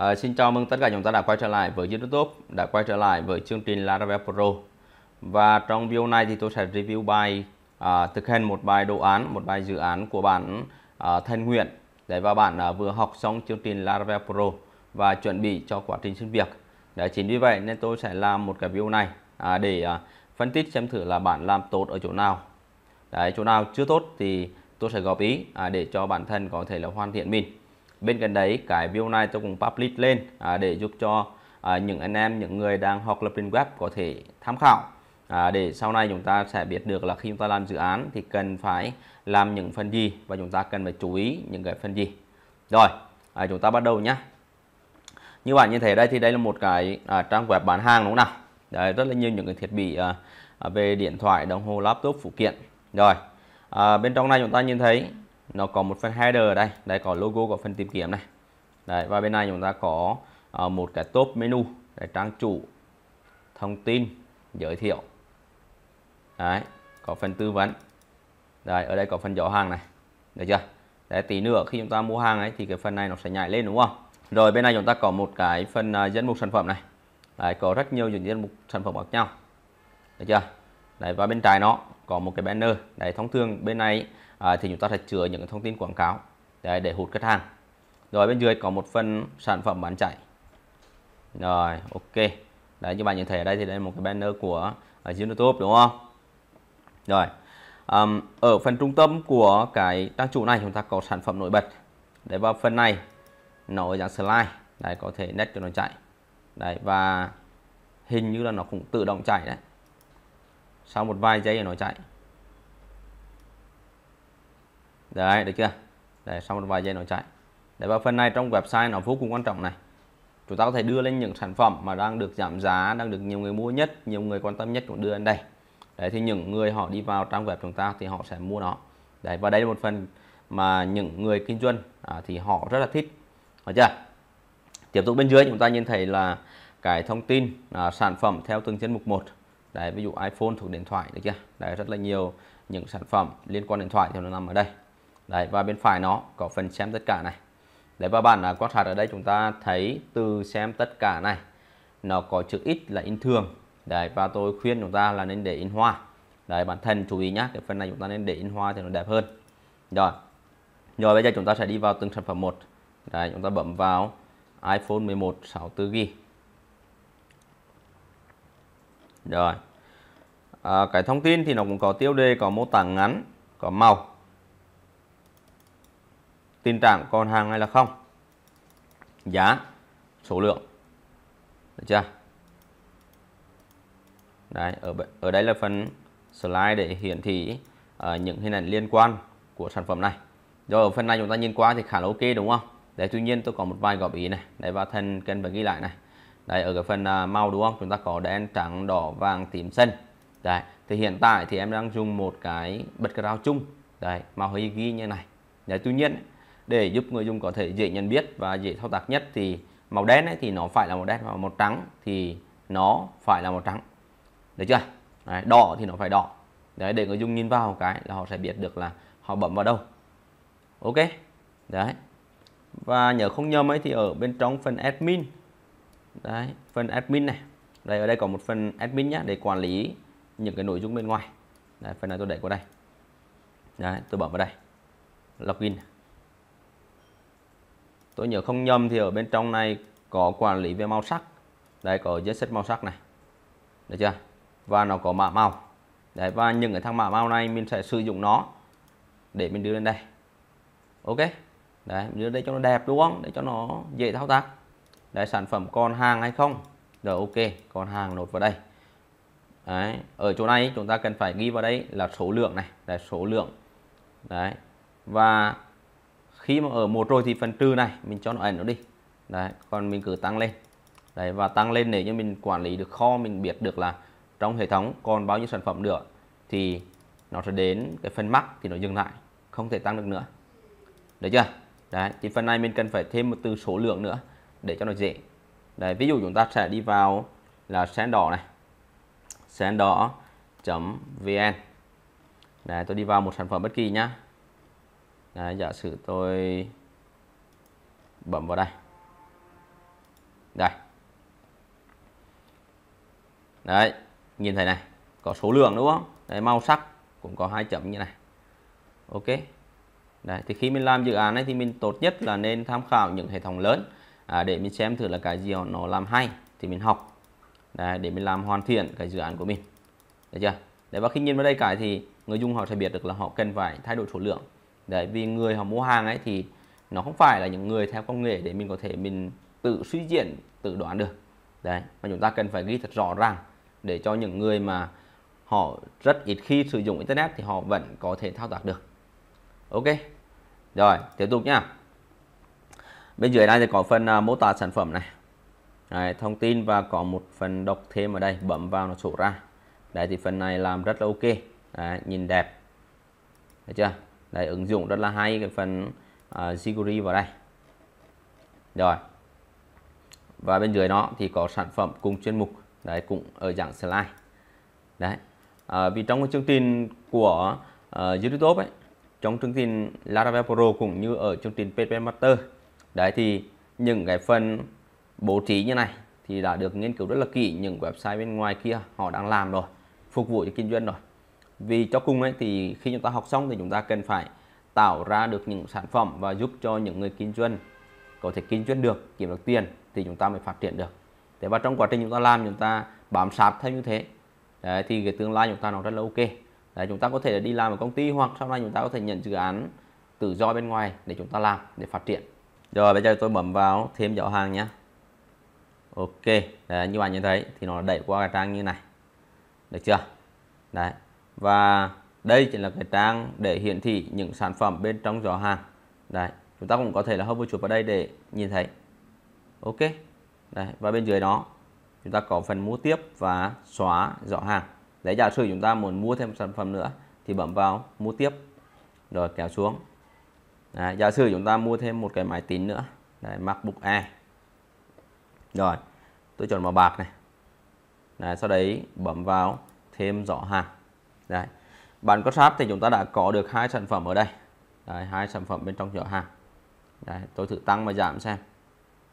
À, xin chào mừng tất cả chúng ta đã quay trở lại với YouTube, đã quay trở lại với chương trình Laravel Pro. Và trong video này thì tôi sẽ review bài à, thực hành một bài đồ án, một bài dự án của bạn à, Thanh Nguyện. để và bạn à, vừa học xong chương trình Laravel Pro và chuẩn bị cho quá trình xin việc. để chính vì vậy nên tôi sẽ làm một cái video này à, để à, phân tích xem thử là bạn làm tốt ở chỗ nào. Đấy chỗ nào chưa tốt thì tôi sẽ góp ý à, để cho bản thân có thể là hoàn thiện mình bên cạnh đấy cái video này tôi cũng public lên à, để giúp cho à, những anh em những người đang học lập trình web có thể tham khảo à, để sau này chúng ta sẽ biết được là khi chúng ta làm dự án thì cần phải làm những phần gì và chúng ta cần phải chú ý những cái phần gì rồi à, chúng ta bắt đầu nhé như bạn nhìn thấy đây thì đây là một cái à, trang web bán hàng đúng không nào đấy rất là nhiều những cái thiết bị à, à về điện thoại đồng hồ laptop phụ kiện rồi à, bên trong này chúng ta nhìn thấy nó có một phần header ở đây đây có logo của phần tìm kiếm này đấy và bên này chúng ta có uh, một cái top menu để trang chủ thông tin giới thiệu đấy có phần tư vấn đấy ở đây có phần giỏ hàng này được chưa đấy tí nữa khi chúng ta mua hàng ấy thì cái phần này nó sẽ nhảy lên đúng không rồi bên này chúng ta có một cái phần uh, ờ, dẫn mục sản phẩm này đấy có rất nhiều những dẫn mục sản phẩm khác nhau được chưa đấy và bên trái nó có một cái banner đấy thông thường bên này à, thì chúng ta sẽ chứa những thông tin quảng cáo đấy, để hút khách hàng rồi bên dưới có một phần sản phẩm bán chạy rồi ok đấy như bạn nhìn thấy ở đây thì đây là một cái banner của ở ờ, YouTube đúng không rồi um, ở phần trung tâm của cái trang chủ này chúng ta có sản phẩm nổi bật đấy vào phần này nó ở dạng slide đấy có thể nét cho nó chạy đấy và hình như là nó cũng tự động chạy đấy sau một vài giây nó chạy đấy được chưa để xong một vài giây nó chạy để vào phần này trong website nó vô cùng quan trọng này chúng ta có thể đưa lên những sản phẩm mà đang được giảm giá đang được nhiều người mua nhất nhiều người quan tâm nhất cũng đưa lên đây đấy thì những người họ đi vào trang web chúng ta thì họ sẽ mua nó đấy và đây là một phần mà những người kinh doanh à, thì họ rất là thích được chưa tiếp tục bên dưới chúng ta nhìn thấy là cái thông tin à, sản phẩm theo từng chuyên mục một đấy ví dụ iPhone thuộc điện thoại được chưa đấy rất là nhiều những sản phẩm liên quan điện thoại thì nó nằm ở đây đấy và bên phải nó có phần xem tất cả này đấy và bạn à, quan sát ở đây chúng ta thấy từ xem tất cả này nó có chữ ít là in thường đấy và tôi khuyên chúng ta là nên để in hoa đấy bản thân chú ý nhé, cái phần này chúng ta nên để in hoa thì nó đẹp hơn rồi rồi bây giờ chúng ta sẽ đi vào từng sản phẩm một đấy chúng ta bấm vào iPhone 11 64GB rồi à, cái thông tin thì nó cũng có tiêu đề có mô tả ngắn có màu tình trạng còn hàng hay là không giá số lượng được chưa đấy ở ở đây là phần slide để hiển thị uh, những hình ảnh liên quan của sản phẩm này rồi ở phần này chúng ta nhìn qua thì khá là ok đúng không đấy tuy nhiên tôi có một vài góp ý này đấy và thân cần phải ghi lại này đấy ở cái phần uh, màu đúng không chúng ta có đen trắng đỏ vàng tím xanh đấy thì hiện tại thì em đang dùng một cái bật cao chung đấy màu hơi ghi như này đấy tuy nhiên để giúp người dùng có thể dễ nhận biết và dễ thao tác nhất thì màu đen ấy, thì nó phải là màu đen và màu trắng thì nó phải là màu trắng được chưa đấy, đỏ thì nó phải đỏ đấy để người dùng nhìn vào cái là họ sẽ biết được là họ bấm vào đâu ok đấy và nhớ không nhầm ấy thì ở bên trong phần admin đấy phần admin này đây ở đây có một phần admin nhé để quản lý những cái nội dung bên ngoài đấy, phần này tôi để qua đây đấy tôi bấm vào đây login tôi nhớ không nhầm thì ở bên trong này có quản lý về màu sắc đây có danh sách màu sắc này được chưa và nó có mã màu đấy và những cái thằng mã màu này mình sẽ sử dụng nó để mình đưa lên đây ok đấy mình đưa đây cho nó đẹp đúng không để cho nó dễ thao tác đấy sản phẩm còn hàng hay không rồi ok còn hàng nộp vào đây đấy ở chỗ này chúng ta cần phải ghi vào đây là số lượng này là số lượng đấy và khi mà ở một rồi thì phần trừ này mình cho nó ảnh nó đi đấy còn mình cứ tăng lên đấy và tăng lên để cho mình quản lý được kho mình biết được là trong hệ thống còn bao nhiêu sản phẩm nữa thì nó sẽ đến cái phần mắc thì nó dừng lại không thể tăng được nữa được chưa đấy thì phần này mình cần phải thêm một từ số lượng nữa để cho nó dễ đấy ví dụ chúng ta sẽ đi vào là sen đỏ này sen đỏ vn đấy tôi đi vào một sản phẩm bất kỳ nhá à, giả sử tôi bấm vào đây đây đấy nhìn thấy này có số lượng đúng không đấy, màu sắc cũng có hai chấm như này ok đấy thì khi mình làm dự án này thì mình tốt nhất là nên tham khảo những hệ thống lớn à, để mình xem thử là cái gì nó làm hay thì mình học đấy, để mình làm hoàn thiện cái dự án của mình được chưa đấy và khi nhìn vào đây cái thì người dùng họ sẽ biết được là họ cần phải thay đổi số lượng đấy vì người họ mua hàng ấy thì nó không phải là những người theo công nghệ để mình có thể mình tự suy diễn tự đoán được đấy mà chúng ta cần phải ghi thật rõ ràng để cho những người mà họ rất ít khi sử dụng internet thì họ vẫn có thể thao tác được ok rồi tiếp tục nhá bên dưới đây thì có phần à, mô tả sản phẩm này Đấy, thông tin và có một phần đọc thêm ở đây bấm vào nó sổ ra đấy thì phần này làm rất là ok đấy, nhìn đẹp được chưa đây ứng dụng rất là hay cái phần uh, vào đây rồi và bên dưới nó thì có sản phẩm cùng chuyên mục đấy cũng ở dạng slide đấy à, vì trong cái chương trình của uh, YouTube ấy trong chương trình Laravel Pro cũng như ở chương trình PHP Master đấy thì những cái phần bố trí như này thì đã được nghiên cứu rất là kỹ những website bên ngoài kia họ đang làm rồi phục vụ cho kinh doanh rồi vì cho cùng ấy, thì khi chúng ta học xong thì chúng ta cần phải tạo ra được những sản phẩm và giúp cho những người kinh doanh có thể kinh doanh được kiếm được tiền thì chúng ta mới phát triển được thế và trong quá trình chúng ta làm chúng ta bám sát theo như thế đấy, thì cái tương lai chúng ta nó rất là ok đấy, chúng ta có thể đi làm ở công ty hoặc sau này chúng ta có thể nhận dự án tự do bên ngoài để chúng ta làm để phát triển rồi bây giờ tôi bấm vào thêm dạo hàng nhé ok đấy, như bạn nhìn thấy thì nó đẩy qua cái trang như này được chưa đấy và đây chính là cái trang để hiển thị những sản phẩm bên trong giỏ hàng đấy chúng ta cũng có thể là hover chuột vào đây để nhìn thấy ok đấy và bên dưới đó chúng ta có phần mua tiếp và xóa giỏ hàng đấy giả sử chúng ta muốn mua thêm sản phẩm nữa thì bấm vào mua tiếp rồi kéo xuống đấy, giả sử chúng ta mua thêm một cái máy tính nữa đấy MacBook Air rồi tôi chọn màu bạc này đấy, sau đấy bấm vào thêm giỏ hàng Đấy. Bán có sáp thì chúng ta đã có được hai sản phẩm ở đây. Đấy, hai sản phẩm bên trong giỏ hàng. Đấy, tôi thử tăng và giảm xem.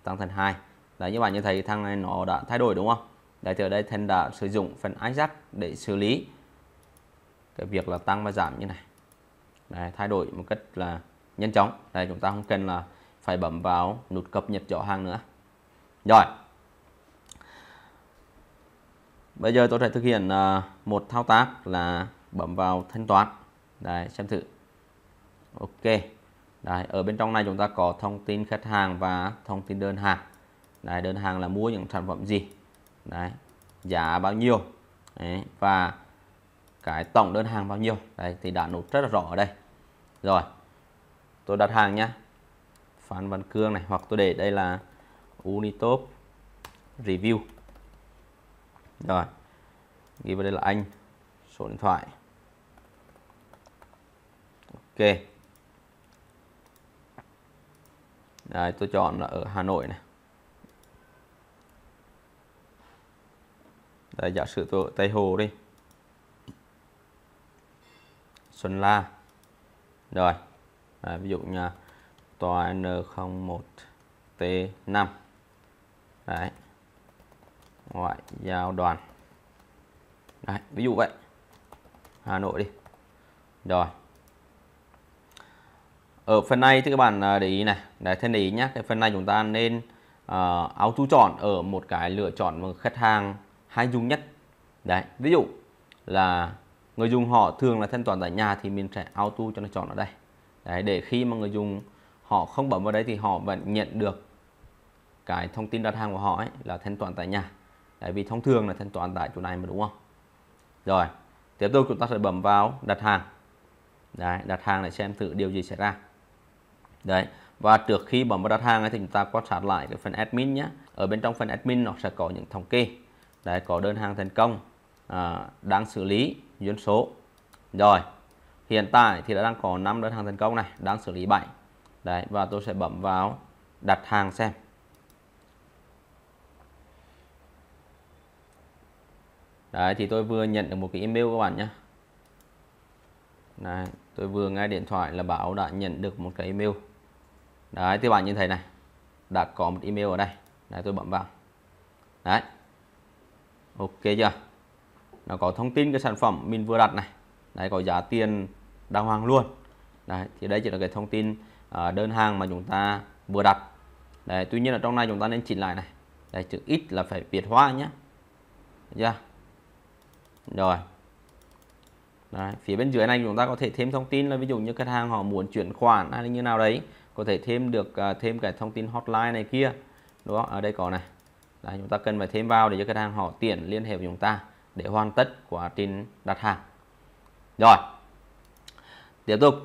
Tăng thành hai. Đấy như bạn như thấy thằng này nó đã thay đổi đúng không? Đấy thì ở đây Thanh đã sử dụng phần Isaac để xử lý cái việc là tăng và giảm như này. Đấy, thay đổi một cách là nhanh chóng. Đây chúng ta không cần là phải bấm vào nút cập nhật giỏ hàng nữa. Rồi, bây giờ tôi sẽ thực hiện à, một thao tác là bấm vào thanh toán đây xem thử ok đây ở bên trong này chúng ta có thông tin khách hàng và thông tin đơn hàng đây đơn hàng là mua những sản phẩm gì Đấy, giá bao nhiêu Đấy, và cái tổng đơn hàng bao nhiêu Đấy, thì đã nộp rất là rõ ở đây rồi tôi đặt hàng nhé Phan Văn Cương này hoặc tôi để đây là Unitop review rồi ghi vào đây là anh số điện thoại ok Đấy, tôi chọn là ở Hà Nội này đây giả sử tôi ở Tây Hồ đi Xuân La rồi Đấy, ví dụ như tòa N01 T5 Đấy ngoại giao đoàn Đấy, ví dụ vậy Hà Nội đi rồi ở phần này thì các bạn à, để ý này để thêm để ý nhé cái phần này chúng ta nên uh, à, auto chọn ở một cái lựa chọn mà khách hàng hay dùng nhất đấy ví dụ là người dùng họ thường là thanh toán tại nhà thì mình sẽ auto cho nó chọn ở đây đấy để khi mà người dùng họ không bấm vào đấy thì họ vẫn nhận được cái thông tin đặt hàng của họ ấy là thanh toán tại nhà Đấy, vì thông thường là thanh toán tại chỗ này mà đúng không? Rồi, tiếp tục chúng ta sẽ bấm vào đặt hàng. Đấy, đặt hàng để xem thử điều gì xảy ra. Đấy, và trước khi bấm vào đặt hàng thì chúng ta quan sát lại cái phần admin nhé. Ở bên trong phần admin nó sẽ có những thống kê. Đấy, có đơn hàng thành công, à, đang xử lý, duyên số. Rồi, hiện tại thì đã đang có 5 đơn hàng thành công này, đang xử lý 7. Đấy, và tôi sẽ bấm vào đặt hàng xem. đấy thì tôi vừa nhận được một cái email các bạn nhé đấy, tôi vừa nghe điện thoại là bảo đã nhận được một cái email đấy thì bạn nhìn thấy này đã có một email ở đây đấy tôi bấm vào đấy ok chưa nó có thông tin cái sản phẩm mình vừa đặt này đấy có giá tiền đàng hoàng luôn đấy thì đây chỉ là cái thông tin à, đơn hàng mà chúng ta vừa đặt đấy tuy nhiên là trong này chúng ta nên chỉnh lại này đấy chữ ít là phải việt hóa nhé chưa rồi Đấy, phía bên dưới này chúng ta có thể thêm thông tin là ví dụ như khách hàng họ muốn chuyển khoản hay như nào đấy có thể thêm được à, thêm cái thông tin hotline này kia đó ở đây có này Đấy, chúng ta cần phải thêm vào để cho khách hàng họ tiện liên hệ với chúng ta để hoàn tất quá trình đặt hàng rồi tiếp tục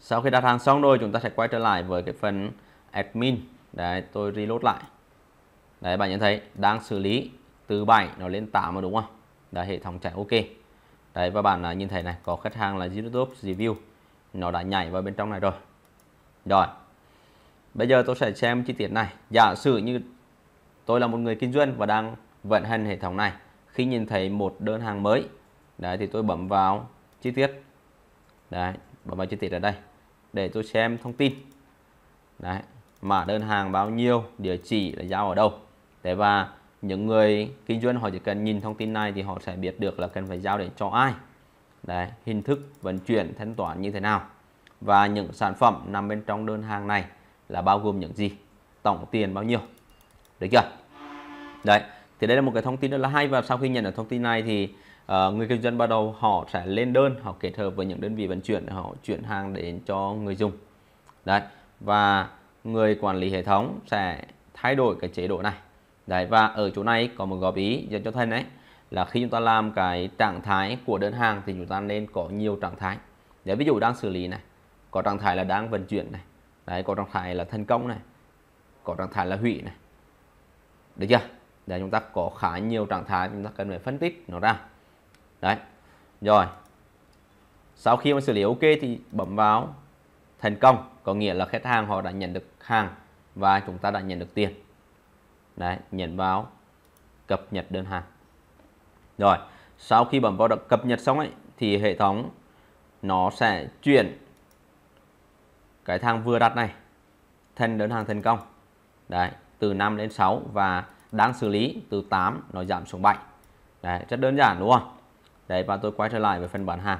sau khi đặt hàng xong rồi chúng ta sẽ quay trở lại với cái phần admin đấy tôi reload lại đấy bạn nhận thấy đang xử lý từ 7 nó lên 8 rồi đúng không Đấy, hệ thống chạy ok đấy và bạn à, nhìn thấy này có khách hàng là YouTube review nó đã nhảy vào bên trong này rồi rồi bây giờ tôi sẽ xem chi tiết này giả sử như tôi là một người kinh doanh và đang vận hành hệ thống này khi nhìn thấy một đơn hàng mới đấy thì tôi bấm vào chi tiết đấy bấm vào chi tiết ở đây để tôi xem thông tin đấy mã đơn hàng bao nhiêu địa chỉ là giao ở đâu đấy và những người kinh doanh họ chỉ cần nhìn thông tin này thì họ sẽ biết được là cần phải giao để cho ai đấy hình thức vận chuyển thanh toán như thế nào và những sản phẩm nằm bên trong đơn hàng này là bao gồm những gì tổng tiền bao nhiêu được chưa đấy thì đây là một cái thông tin rất là hay và sau khi nhận được thông tin này thì uh, người kinh doanh bắt đầu họ sẽ lên đơn họ kết hợp với những đơn vị vận chuyển để họ chuyển hàng đến cho người dùng đấy và người quản lý hệ thống sẽ thay đổi cái chế độ này Đấy và ở chỗ này có một góp ý dành cho thân đấy là khi chúng ta làm cái trạng thái của đơn hàng thì chúng ta nên có nhiều trạng thái. Đấy ví dụ đang xử lý này, có trạng thái là đang vận chuyển này. Đấy có trạng thái là thân công này. Có trạng thái là hủy này. Được chưa? Đấy chúng ta có khá nhiều trạng thái chúng ta cần phải phân tích nó ra. Đấy. Rồi. Sau khi mà xử lý ok thì bấm vào thành công, có nghĩa là khách hàng họ đã nhận được hàng và chúng ta đã nhận được tiền đấy nhận vào cập nhật đơn hàng rồi sau khi bấm vào đọc cập nhật xong ấy thì hệ thống nó sẽ chuyển cái thang vừa đặt này thành đơn hàng thành công đấy từ 5 đến 6 và đang xử lý từ 8 nó giảm xuống 7 đấy rất đơn giản đúng không đấy và tôi quay trở lại với phần bán hàng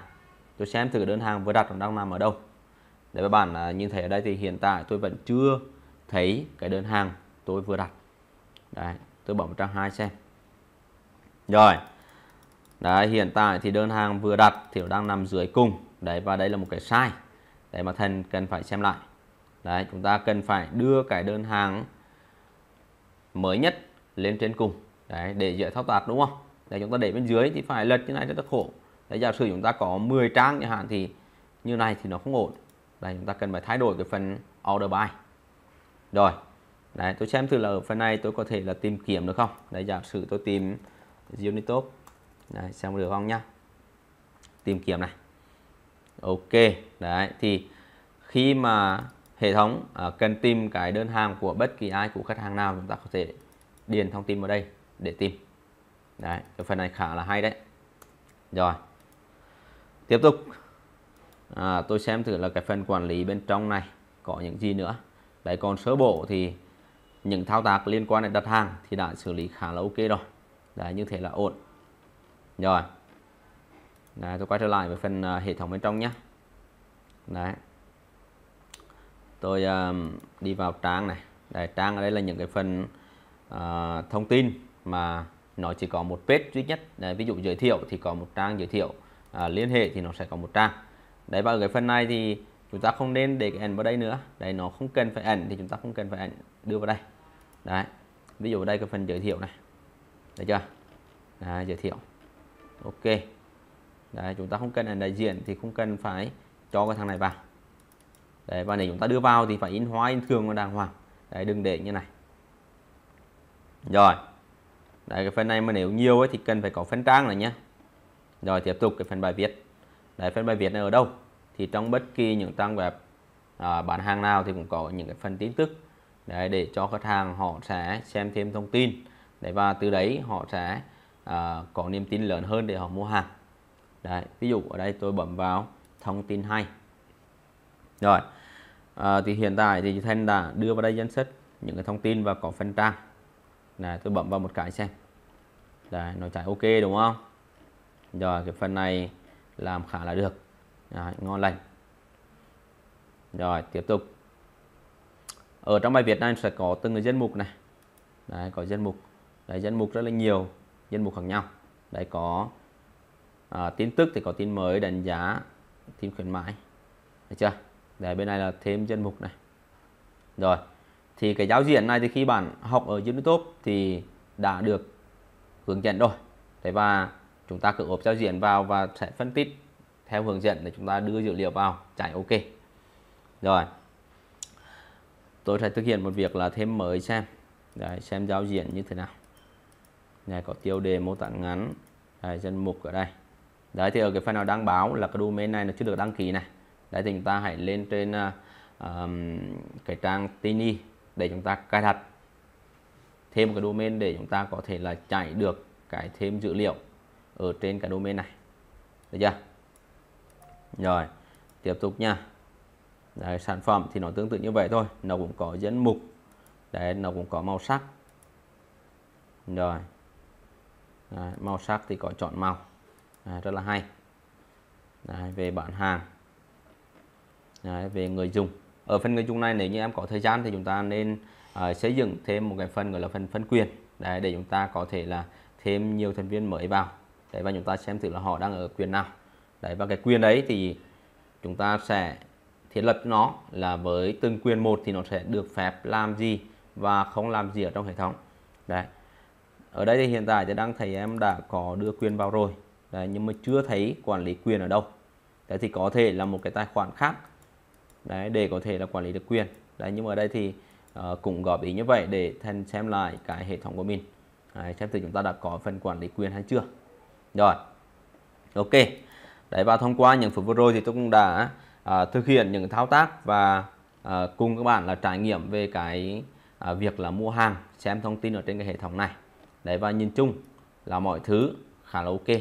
tôi xem thử đơn hàng vừa đặt nó đang nằm ở đâu để các bạn à, nhìn thấy ở đây thì hiện tại tôi vẫn chưa thấy cái đơn hàng tôi vừa đặt đấy tôi bấm trang 120 xem rồi đấy hiện tại thì đơn hàng vừa đặt thì nó đang nằm dưới cùng đấy và đây là một cái sai đấy mà thần cần phải xem lại đấy chúng ta cần phải đưa cái đơn hàng mới nhất lên trên cùng đấy để dễ thao tác đúng không để chúng ta để bên dưới thì phải lật như này rất là khổ đấy giả sử chúng ta có 10 trang chẳng hạn thì như này thì nó không ổn đây chúng ta cần phải thay đổi cái phần order by rồi đấy tôi xem thử là ở phần này tôi có thể là tìm kiếm được không đấy giả sử tôi tìm Unitop đấy, xem được không nhá tìm kiếm này ok đấy thì khi mà hệ thống à, cần tìm cái đơn hàng của bất kỳ ai của khách hàng nào chúng ta có thể điền thông tin vào đây để tìm đấy cái phần này khá là hay đấy rồi tiếp tục à, tôi xem thử là cái phần quản lý bên trong này có những gì nữa đấy còn sơ bộ thì những thao tác liên quan đến đặt hàng thì đã xử lý khá là ok rồi đấy như thế là ổn rồi đấy, tôi quay trở lại với phần uh, hệ thống bên trong nhé đấy tôi um, đi vào trang này đấy, trang ở đây là những cái phần uh, thông tin mà nó chỉ có một page duy nhất đấy, ví dụ giới thiệu thì có một trang giới thiệu uh, liên hệ thì nó sẽ có một trang đấy và ở cái phần này thì chúng ta không nên để cái ẩn vào đây nữa đấy nó không cần phải ẩn thì chúng ta không cần phải ẩn đưa vào đây đấy ví dụ đây cái phần giới thiệu này được chưa đấy, giới thiệu ok đấy chúng ta không cần là đại diện thì không cần phải cho cái thằng này vào đấy và nếu chúng ta đưa vào thì phải in hóa in thường và đàng hoàng đấy đừng để như này rồi đấy cái phần này mà nếu nhiều ấy thì cần phải có phân trang này nhé rồi tiếp tục cái phần bài viết đấy phần bài viết này ở đâu thì trong bất kỳ những trang web à, bán hàng nào thì cũng có những cái phần tin tức đấy, để cho khách hàng họ sẽ xem thêm thông tin đấy và từ đấy họ sẽ à, có niềm tin lớn hơn để họ mua hàng đấy ví dụ ở đây tôi bấm vào thông tin hay rồi à, thì hiện tại thì thanh đã đưa vào đây danh sách những cái thông tin và có phân trang này tôi bấm vào một cái xem đấy nó chạy ok đúng không rồi cái phần này làm khá là được đấy, ngon lành rồi tiếp tục ở trong bài viết này sẽ có từng cái danh mục này đấy có danh mục đấy danh mục rất là nhiều danh mục khác nhau đấy có à, tin tức thì có tin mới đánh giá tin khuyến mãi được chưa đấy bên này là thêm danh mục này rồi thì cái giao diện này thì khi bạn học ở YouTube thì đã được hướng dẫn rồi thế và chúng ta cứ ốp giao diện vào và sẽ phân tích theo hướng dẫn để chúng ta đưa dữ liệu vào chạy ok rồi tôi sẽ thực hiện một việc là thêm mới xem Đấy, xem giao diện như thế nào này có tiêu đề mô tả ngắn Đấy, danh mục ở đây Đấy thì ở cái file nào đăng báo là cái domain này nó chưa được đăng ký này Đấy thì chúng ta hãy lên trên um, cái trang Tiny để chúng ta cài đặt thêm một cái domain để chúng ta có thể là chạy được cái thêm dữ liệu ở trên cái domain này được chưa rồi tiếp tục nha đấy, sản phẩm thì nó tương tự như vậy thôi nó cũng có dẫn mục đấy nó cũng có màu sắc rồi đấy, màu sắc thì có chọn màu đấy, rất là hay đấy, về bản hàng đấy, về người dùng ở phần người dùng này nếu như em có thời gian thì chúng ta nên uh, xây dựng thêm một cái phần gọi là phần phân quyền đấy, để chúng ta có thể là thêm nhiều thành viên mới vào đấy và chúng ta xem thử là họ đang ở quyền nào đấy và cái quyền đấy thì chúng ta sẽ thiết lập nó là với từng quyền một thì nó sẽ được phép làm gì và không làm gì ở trong hệ thống đấy ở đây thì hiện tại thì đang thấy em đã có đưa quyền vào rồi đấy, nhưng mà chưa thấy quản lý quyền ở đâu đấy thì có thể là một cái tài khoản khác đấy để có thể là quản lý được quyền đấy nhưng mà ở đây thì uh, cũng góp ý như vậy để thân xem lại cái hệ thống của mình đấy, xem thử chúng ta đã có phần quản lý quyền hay chưa rồi ok đấy và thông qua những phần vừa rồi thì tôi cũng đã À, thực hiện những thao tác và à, cùng các bạn là trải nghiệm về cái à, việc là mua hàng xem thông tin ở trên cái hệ thống này đấy và nhìn chung là mọi thứ khá là ok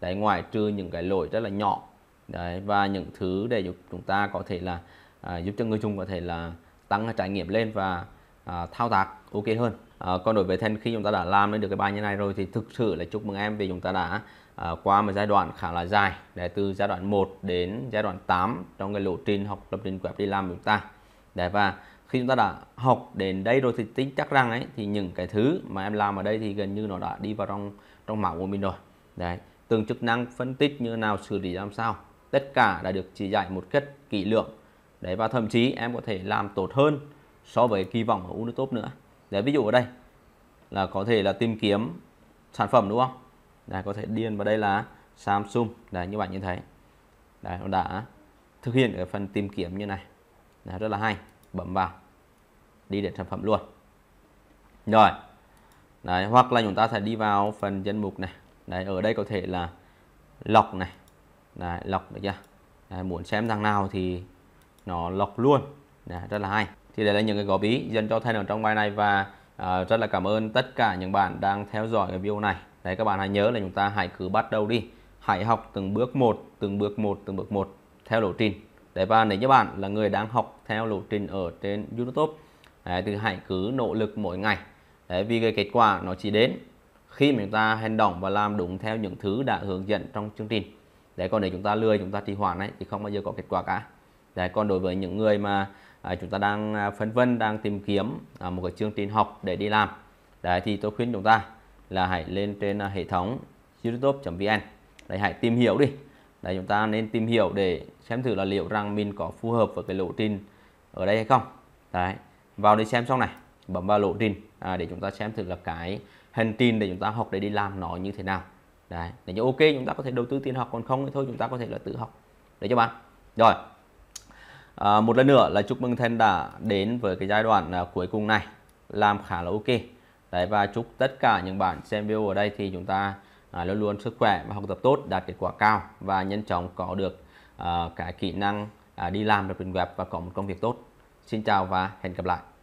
đấy ngoài trừ những cái lỗi rất là nhỏ đấy và những thứ để giúp chúng ta có thể là à, giúp cho người dùng có thể là tăng trải nghiệm lên và à, thao tác ok hơn à, còn đối với thanh khi chúng ta đã làm được cái bài như này rồi thì thực sự là chúc mừng em vì chúng ta đã À, qua một giai đoạn khá là dài để từ giai đoạn 1 đến giai đoạn 8 trong cái lộ trình học lập trình web đi làm của chúng ta để và khi chúng ta đã học đến đây rồi thì tính chắc rằng ấy thì những cái thứ mà em làm ở đây thì gần như nó đã đi vào trong trong máu của mình rồi đấy từng chức năng phân tích như nào xử lý làm sao tất cả đã được chỉ dạy một cách kỹ lưỡng đấy và thậm chí em có thể làm tốt hơn so với kỳ vọng ở Unitop nữa đấy ví dụ ở đây là có thể là tìm kiếm sản phẩm đúng không đây có thể điền vào đây là Samsung. Đấy như bạn nhìn thấy. Đấy nó đã thực hiện ở phần tìm kiếm như này. Đấy, rất là hay. Bấm vào. Đi đến sản phẩm luôn. Rồi. Đấy hoặc là chúng ta sẽ đi vào phần danh mục này. Đấy ở đây có thể là lọc này. Đấy lọc được chưa? Đấy, muốn xem thằng nào thì nó lọc luôn. Đấy, rất là hay. Thì đây là những cái góp ý dành cho thay ở trong bài này và uh, rất là cảm ơn tất cả những bạn đang theo dõi cái video này đấy các bạn hãy nhớ là chúng ta hãy cứ bắt đầu đi hãy học từng bước một từng bước một từng bước một theo lộ trình đấy và nếu như bạn là người đang học theo lộ trình ở trên YouTube đấy, thì hãy cứ nỗ lực mỗi ngày đấy vì cái kết quả nó chỉ đến khi mà chúng ta hành động và làm đúng theo những thứ đã hướng dẫn trong chương trình đấy còn để chúng ta lười chúng ta trì hoãn ấy thì không bao giờ có kết quả cả đấy còn đối với những người mà à, chúng ta đang à, phân vân đang tìm kiếm à, một cái chương trình học để đi làm đấy thì tôi khuyên chúng ta là hãy lên trên à, hệ thống youtube.vn đấy hãy tìm hiểu đi đấy chúng ta nên tìm hiểu để xem thử là liệu rằng mình có phù hợp với cái lộ trình ở đây hay không đấy vào để xem xong này bấm vào lộ trình à, để chúng ta xem thử là cái hành trình để chúng ta học để đi làm nó như thế nào đấy nếu như ok chúng ta có thể đầu tư tiền học còn không thì thôi chúng ta có thể là tự học đấy cho bạn rồi à, một lần nữa là chúc mừng thân đã đến với cái giai đoạn à, cuối cùng này làm khá là ok đấy và chúc tất cả những bạn xem video ở đây thì chúng ta à, luôn luôn sức khỏe và học tập tốt đạt kết quả cao và nhanh chóng có được à, cái kỹ năng à, đi làm được trên web và có một công việc tốt xin chào và hẹn gặp lại